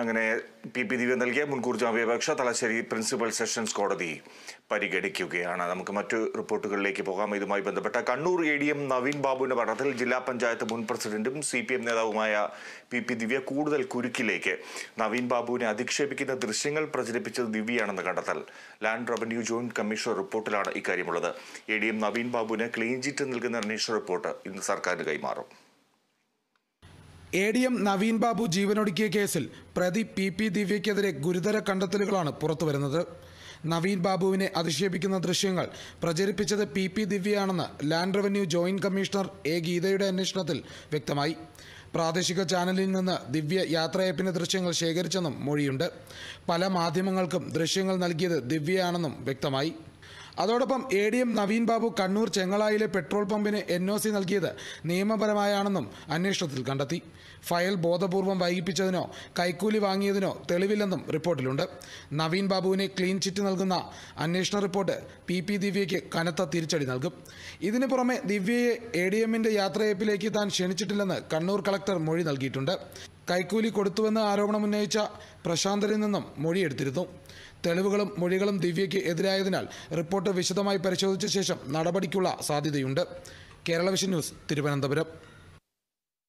അങ്ങനെ P P ദിവ്യ നൽകിയ മുൻകൂർ ജാമ്യാപേക്ഷ തലശ്ശേരി പ്രിൻസിപ്പൽ സെഷൻസ് കോടതി പരിഗണിക്കുകയാണ് നമുക്ക് മറ്റു റിപ്പോർട്ടുകളിലേക്ക് പോകാം ഇതുമായി ബന്ധപ്പെട്ട Kannur A D M Naveen ബാബുവിന്റെ പഠനത്തിൽ ജില്ലാ പഞ്ചായത്ത് മുൻ പ്രസിഡന്റും സി പി എം നേതാവുമായ പി പി ദിവ്യ കൂടുതൽ കുരുക്കിലേക്ക് നവീൻ ബാബുവിനെ അധിക്ഷേപിക്കുന്ന ദൃശ്യങ്ങൾ പ്രചരിപ്പിച്ചത് ദിവ്യയാണെന്ന് കണ്ടെത്തൽ ലാൻഡ് റവന്യൂ ജോയിന്റ് കമ്മീഷണർ റിപ്പോർട്ടിലാണ് ഇക്കാര്യമുള്ളത് എ ഡി എം നവീൻ ബാബുവിന് ക്ലീൻ ചിറ്റ് നൽകുന്ന അന്വേഷണ റിപ്പോർട്ട് ഇന്ന് സർക്കാരിന് കൈമാറും A D M Naveen Babu ജീവനൊടുക്കിയ കേസിൽ പ്രതി പി പി ദിവ്യയ്ക്കെതിരെ ഗുരുതര കണ്ടെത്തലുകളാണ് പുറത്തുവരുന്നത് നവീൻ ബാബുവിനെ അധിക്ഷേപിക്കുന്ന ദൃശ്യങ്ങൾ പ്രചരിപ്പിച്ചത് പി പി ദിവ്യയാണെന്ന് land revenue joint commissioner A ഗീതയുടെ അന്വേഷണത്തിൽ വ്യക്തമായി പ്രാദേശിക ചാനലിൽ നിന്ന് ദിവ്യ യാത്രയപ്പിന് ദൃശ്യങ്ങൾ ശേഖരിച്ചെന്നും മൊഴിയുണ്ട് പല മാധ്യമങ്ങൾക്കും ദൃശ്യങ്ങൾ നൽകിയത് ദിവ്യയാണെന്നും വ്യക്തമായി അതോടൊപ്പം A D M Naveen Babu Kannur ചെങ്ങളായിലെ പെട്രോൾ പമ്പിന് എൻ ഒ സി നൽകിയത് നിയമപരമായാണെന്നും അന്വേഷണത്തിൽ കണ്ടെത്തി ഫയൽ ബോധപൂർവം വൈകിപ്പിച്ചതിനോ കൈക്കൂലി വാങ്ങിയതിനോ തെളിവില്ലെന്നും റിപ്പോർട്ടിലുണ്ട് നവീൻ ബാബുവിനെ ക്ലീൻ ചിറ്റ് നൽകുന്ന അന്വേഷണ റിപ്പോർട്ട് പി പി ദിവ്യയ്ക്ക് കനത്ത തിരിച്ചടി നൽകും ഇതിനു പുറമെ ദിവ്യയെ എ ഡി എമ്മിൻ്റെ യാത്രയപ്പിലേക്ക് താൻ ക്ഷണിച്ചിട്ടില്ലെന്ന് കണ്ണൂർ കളക്ടർ മൊഴി നൽകിയിട്ടുണ്ട് കൈക്കൂലി കൊടുത്തുവെന്ന് ആരോപണം ഉന്നയിച്ച പ്രശാന്തരിൽ നിന്നും മൊഴിയെടുത്തിരുന്നു തെളിവുകളും മൊഴികളും ദിവ്യയ്ക്ക് എതിരായതിനാൽ റിപ്പോർട്ട് വിശദമായി പരിശോധിച്ച ശേഷം നടപടിക്കുള്ള സാധ്യതയുണ്ട് കേരള വിഷൻ ന്യൂസ് തിരുവനന്തപുരം